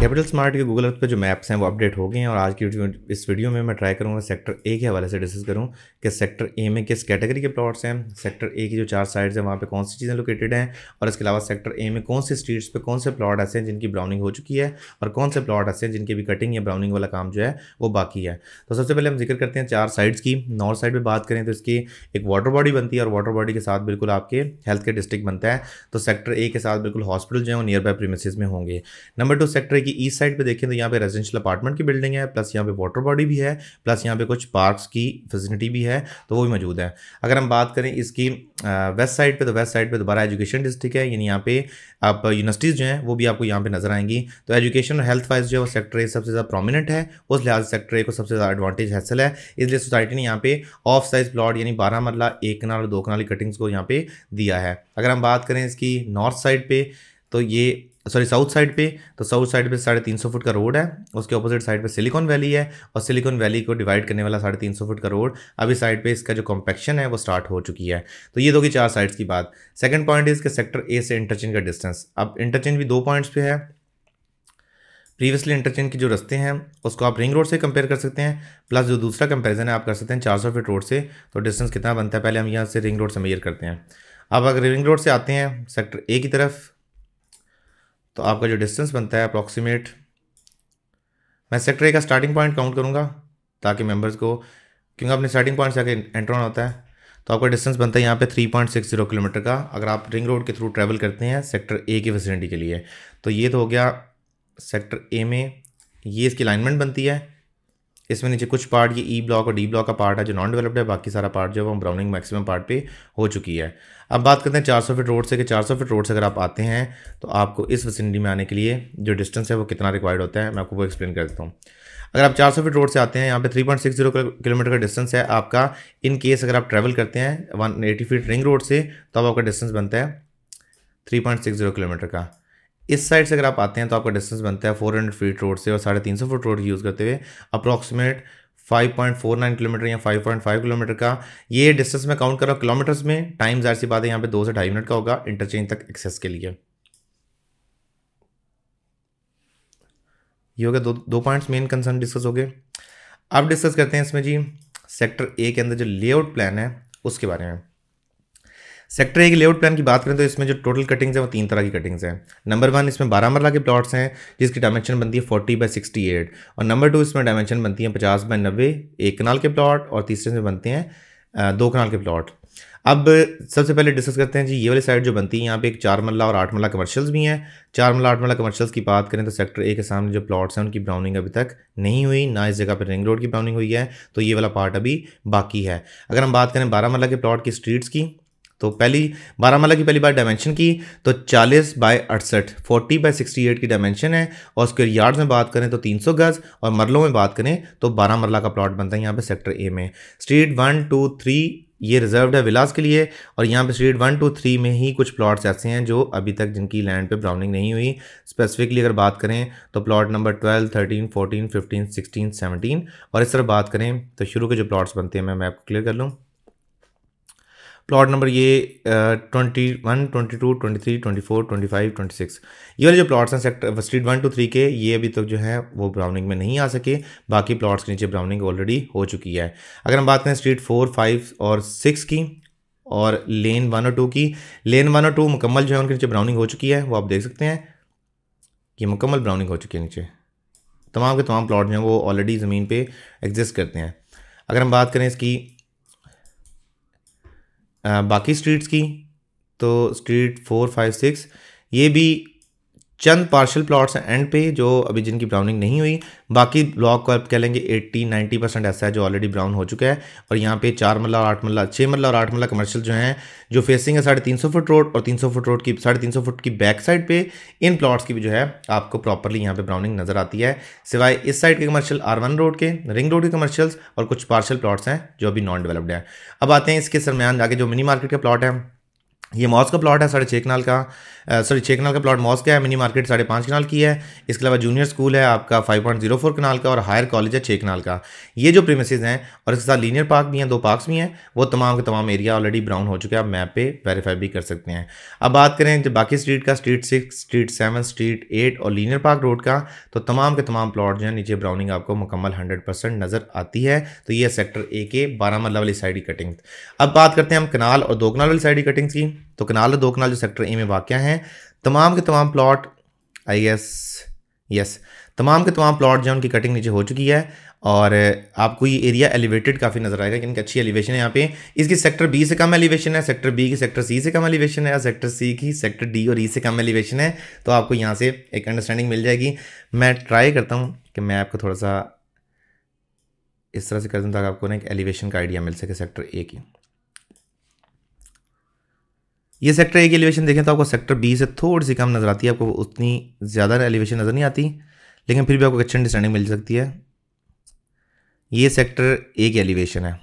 capital smart के Google Earth पे जो मैप्स हैं वो अपडेट हो गए हैं और आज की इस वीडियो में मैं ट्राई करूँगा सेक्टर ए के हवाले से डिस्कस करूँ कि सेक्टर ए में किस कैटेगरी के प्लॉट्स हैं सेक्टर ए की जो चार साइड्स हैं वहाँ पे कौन सी चीज़ें लोकेटेड हैं और इसके अलावा सेक्टर ए में कौन से स्ट्रीट्स पर कौन से प्लॉट ऐसे हैं जिनकी ब्राउनिंग हो चुकी है और कौन से प्लॉट ऐसे हैं जिनकी भी कटिंग या ब्राउनिंग वाला काम जो है वो बाकी है तो सबसे पहले हम जिक्र करते हैं चार साइड्स की नॉर्थ साइड पर बात करें तो इसकी एक वाटर बॉडी बनती है और वाटर बॉडी के साथ बिल्कुल आपके हेल्थ केयर डिस्ट्रिक्ट बनता है तो सेक्टर ए के साथ बिल्कुल हॉस्पिटल जो है वो नियर बाय प्रीमिस में होंगे नंबर टू सेक्टर कि ईस्ट साइड पे देखें तो यहाँ पे रेजिडेंशियल अपार्टमेंट की बिल्डिंग है प्लस यहाँ पे वाटर बॉडी भी है प्लस यहाँ पे कुछ पार्क्स की फैसिलिटी भी है तो वो भी मौजूद है अगर हम बात करें इसकी वेस्ट साइड पर तो वेस्ट साइड पर दोबारा एजुकेशन डिस्ट्रिक्ट है यानी यहाँ पे आप यूनिवर्सिटीज़ जो हैं वो भी आपको यहाँ पर नजर आएंगी तो एजुकेशन और हेल्थ वाइज जो है वो सेक्टर ए सबसे ज़्यादा प्रोमिनेंट है उस लिहाज सेक्टर ए को सबसे ज़्यादा एडवांटेज हासिल है इसलिए सोसाइटी ने यहाँ पे ऑफ साइज प्लॉट यानी बारह मरला एक कनाल और दो कनाल की कटिंग्स को यहाँ पे दिया है अगर हम बात करें इसकी नॉर्थ साइड पे तो ये सॉरी साउथ साइड पे तो साउथ साइड पे साढ़े तीन सौ फुट का रोड है उसके अपोजिट साइड पे सिलिकॉन वैली है और सिलिकॉन वैली को डिवाइड करने वाला साढ़े तीन सौ फुट का रोड अभी साइड पे इसका जो कॉम्पेक्शन है वो स्टार्ट हो चुकी है तो ये दो की चार साइड्स की बात सेकंड पॉइंट इसके सेक्टर ए से इंटरचेंज का डिस्टेंस अब इंटरचेंज भी दो पॉइंट्स पे है प्रीवियसली इंटरचेंज के जो रस्ते हैं उसको आप रिंग रोड से कंपेयर कर सकते हैं प्लस जो दूसरा कंपेरिजन है आप कर सकते हैं सौ फीट रोड से तो डिस्टेंस कितना बनता है पहले हम यहाँ से रिंग रोड से मेयर करते हैं अब अगर रिंग रोड से आते हैं सेक्टर ए की तरफ तो आपका जो डिस्टेंस बनता है अप्रॉक्सीमेट मैं सेक्टर ए का स्टार्टिंग पॉइंट काउंट करूँगा ताकि मेम्बर्स को क्योंकि आपने स्टार्टिंग पॉइंट से आगे एंटर होना होता है तो आपका डिस्टेंस बनता है यहाँ पे 3.60 किलोमीटर का अगर आप रिंग रोड के थ्रू ट्रैवल करते हैं सेक्टर ए की फैसिलिटी के लिए तो ये तो हो गया सेक्टर ए में ये इसकी अलाइनमेंट बनती है इसमें नीचे कुछ पार्ट ये ई e ब्लॉक और डी ब्लॉक का पार्ट है जो नॉन डेवलप्ड है बाकी सारा पार्ट जो है वो ब्राउनिंग मैक्सिमम पार्ट पे हो चुकी है अब बात करते हैं 400 फीट रोड से कि 400 फीट रोड से अगर आप आते हैं तो आपको इस वसिनिटी में आने के लिए जो डिस्टेंस है वो कितना रिक्वायर्ड होता है मैं आपको वो एक्सप्लेन कर देता हूँ अगर आप 400 फीट रोड से आते हैं यहाँ पे 3.60 किलोमीटर का डिस्टेंस है आपका इन केस अगर आप ट्रैवल करते हैं 180 फीट रिंग रोड से तो आपका डिस्टेंस बनता है 3.60 किलोमीटर का इस साइड से अगर आप आते हैं तो आपका डिस्टेंस बनता है फोर हंड्रेड फीट रोड से और साढ़े तीन सौ फुट रोड यूज़ करते हुए अप्रॉक्सीमेट 5.49 किलोमीटर या 5.5 किलोमीटर का ये डिस्टेंस में काउंट कर रहा हूँ किलोमीटर्स में टाइम जाहिर सी बात है यहाँ पे दो से ढाई मिनट का होगा इंटरचेंज तक एक्सेस के लिए ये हो गया दो दो पॉइंट्स मेन कंसर्न डिस्कस हो गए अब डिस्कस करते हैं इसमें जी सेक्टर ए के अंदर जो लेआउट प्लान है उसके बारे में सेक्टर ए के लेआउट प्लान की बात करें तो इसमें जो टोटल कटिंग्स हैं वो तीन तरह की कटिंग्स हैं नंबर वन इसमें बारह मरला के प्लॉट्स हैं जिसकी डायमेंशन बनती है फोर्टी बाई सिक्सटी एट और नंबर टू इसमें डायमेंशन बनती है पचास बाई नब्बे एक कनाल के प्लॉट और तीसरे इसमें बनते हैं दो कनाल के प्लॉट अब सबसे पहले डिस्कस करते हैं जी ये वाली साइड जो बनती है यहाँ पे एक चार मल्ला और आठ मल्ला कमर्शियल्स भी हैं चार मल्ला आठ मल्ला कमर्शियल्स की बात करें तो सेक्टर ए के सामने जो प्लॉट्स हैं उनकी ब्राउनिंग अभी तक नहीं हुई ना इस जगह पर रिंग रोड की ब्राउनिंग हुई है तो ये वाला पार्ट अभी बाकी है अगर हम बात करें बारह मल्ला के प्लॉट की स्ट्रीट्स की तो पहली बारामला की पहली बार डायमेंशन की तो 40 बाय अड़सठ फोर्टी बाय सिक्सटी एट की डायमेंशन है और स्क्वेयर यार्ड में बात करें तो 300 गज और मरलों में बात करें तो बारह मरला का प्लॉट बनता है यहाँ पे सेक्टर ए में स्ट्रीट वन टू थ्री ये रिजर्व्ड है विलास के लिए और यहाँ पे स्ट्रीट वन टू थ्री में ही कुछ प्लॉट्स ऐसे हैं जो अभी तक जिनकी लैंड पे ब्राउनिंग नहीं हुई स्पेसिफिकली अगर बात करें तो plot number twelve thirteen fourteen fifteen sixteen seventeen और इस तरह बात करें तो शुरू के जो प्लॉट्स बनते हैं मैं मैप क्लियर कर लूँ प्लॉट नंबर ये twenty one twenty two twenty three twenty four twenty five twenty six ये वाले जो प्लॉट्स हैं sector street one two three के ये अभी तक तो जो है वो ब्राउनिंग में नहीं आ सके बाकी प्लॉट्स के नीचे ब्राउनिंग ऑलरेडी हो चुकी है अगर हम बात करें स्ट्रीट फोर फाइव और सिक्स की और लेन वन और टू की लेन वन और टू मुकम्मल जो है उनके नीचे ब्राउनिंग हो चुकी है वो आप देख सकते हैं ये मुकम्मल ब्राउनिंग हो चुकी है नीचे तमाम के तमाम प्लॉट जो हैं वो ऑलरेडी ज़मीन पर एग्जिस्ट करते हैं अगर हम बात करें इसकी बाकी स्ट्रीट्स की तो स्ट्रीट फोर फाइव सिक्स ये भी चंद पार्शल प्लॉट्स हैं एंड पे जो अभी जिनकी ब्राउनिंग नहीं हुई बाकी ब्लॉक को आप कह लेंगे 80 90 परसेंट ऐसा है जो ऑलरेडी ब्राउन हो चुका है और यहाँ पे चार मल्ला और आठ मल्ला छः मल्ला और आठ मल्ला कमर्शियल जो हैं जो फेसिंग है साढ़े तीन सौ फुट रोड और तीन सौ फुट रोड की साढ़े तीन सौ फुट की बैक साइड पे इन प्लॉट्स की भी जो है आपको प्रॉपरली यहाँ पर ब्राउनिंग नज़र आती है सिवाय इस साइड के कमर्शियल आर वन रोड के रिंग रोड के कमर्शियल्स और कुछ पार्शल प्लॉट्स हैं जो अभी नॉन डेवलप्ड हैं अब आते हैं इसके दरमियान जाके जो मिनी मार्केट के प्लॉट हैं ये मॉस का प्लॉट है साढ़े छः कनाल का सॉरी छः कनाल का प्लॉट मॉस का है मिनी मार्केट साढ़े पाँच कनाल की है इसके अलावा जूनियर स्कूल है आपका five point zero four kanal का और हायर कॉलेज है छः कनाल का ये जो प्रेमिसेज हैं और इसके साथ लीनियर पार्क भी हैं दो पार्क्स भी हैं वो तमाम के तमाम एरिया ऑलरेडी ब्राउन हो चुके हैं आप मैप पर वेरीफाई भी कर सकते हैं अब बात करें जब बाकी स्ट्रीट का street six street seven street eight और लीनियर पार्क रोड का तो तमाम के तमाम प्लॉट जो है नीचे ब्राउनिंग आपको मुकम्मल हंड्रेड परसेंट नज़र आती है तो ये सेक्टर ए के बारह मल्ला वाली साइड की कटिंग अब बात करते हैं हम कनाल और दो कनाल वाली साइड की कटिंग्स की तो कनाल दो कनाल जो सेक्टर ए में वाक़ हैं तमाम के तमाम प्लाट आई एस यस तमाम के तमाम प्लाट जो उनकी कटिंग नीचे हो चुकी है और आपको ये एरिया एलिवेटेड काफ़ी नज़र आएगा क्योंकि अच्छी एलिवेशन है यहाँ पे इसकी सेक्टर बी से कम एलिवेशन है सेक्टर बी की सेक्टर सी से कम एलिवेशन है या सेक्टर सी की सेक्टर डी और ई e से कम एलिवेशन है तो आपको यहाँ से एक अंडरस्टैंडिंग मिल जाएगी मैं ट्राई करता हूँ कि मैं आपको थोड़ा सा इस तरह से कर दूँ ताकि आपको ना एक एलिवेशन का आइडिया मिल सके सेक्टर ए की ये सेक्टर ए की एलिवेशन देखें तो आपको सेक्टर बी से थोड़ी सी कम नज़र आती है आपको उतनी ज़्यादा एलिवेशन नज़र नहीं आती लेकिन फिर भी आपको अच्छी अंडरस्टैंडिंग मिल सकती है ये सेक्टर ए की एलिवेशन है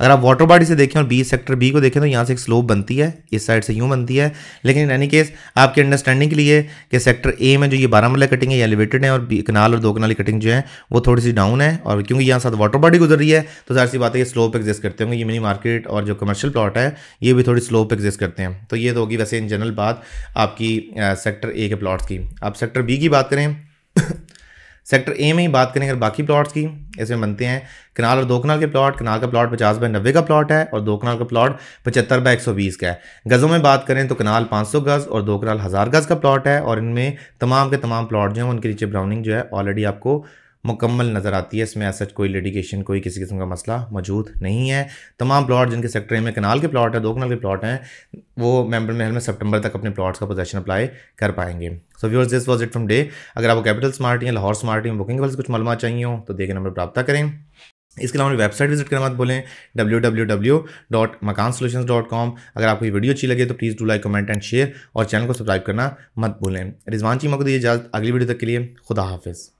अगर आप वाटर बॉडी से देखें और बी सेक्टर बी को देखें तो यहाँ से एक स्लोप बनती है इस साइड से यूँ बनती है लेकिन इन एनी केस आपके अंडरस्टैंडिंग के लिए कि सेक्टर ए में जो ये बारामूला कटिंग है ये एलिवेटेड है और कनाल और दो कनाली कटिंग जो है वो थोड़ी सी डाउन है और क्योंकि यहाँ साथ वाटर बॉडी गुजर रही है तो जाहिर सी बात है ये स्लोप एग्जिस्ट करते होंगे ये मिनी मार्केट और जो कमर्शियल प्लॉट है ये भी थोड़ी स्लोप एग्जिस्ट करते हैं तो ये तो होगी वैसे इन जनरल बात आपकी सेक्टर ए के प्लाट्स की आप सेक्टर बी की बात करें सेक्टर ए में ही बात करें अगर बाकी प्लॉट्स की इसमें बनते हैं कनाल और दो कनाल के प्लॉट कनाल का प्लॉट पचास बाय नब्बे का प्लॉट है और दो कनाल का प्लॉट पचहत्तर बाय एक सौ बीस का है गज़ों में बात करें तो कनाल पाँच सौ गज़ और दो कनाल हज़ार गज़ का प्लॉट है और इनमें तमाम के तमाम प्लॉट जो हैं उनके नीचे ब्राउनिंग जो है ऑलरेडी आपको मुकम्मल नज़र आती है इसमें ऐसा कोई लिटिगेशन कोई किसी किस्म का मसला मौजूद नहीं है तमाम प्लाट जिनके सेक्टर में कनाल के प्लाट है दो कनाल के प्लाट हैं वो मेम्बर महल में सितंबर तक अपने प्लाट्स का पोजेशन अप्लाई कर पाएंगे so viewers this was it from day अगर आपको कैपिटल स्मार्ट या लाहौर स्मार्ट या बुकिंग वाले कुछ मालूम चाहिए हो तो देखे नंबर प्राप्त करें इसके अलावा वेबसाइट विजिट करना मत बोलें डब्ल्यू डब्ल्यू डब्ल्यू डॉट मकान सोल्यूशन डॉट कॉम अगर आपको ये वीडियो अच्छी लगे तो please do like comment and share और चैनल को सब्सक्राइब करना मत भूलें रिजवान चीमा को दीजिए इजाज़त अगली वीडियो तक के लिए खुदा हाफिज़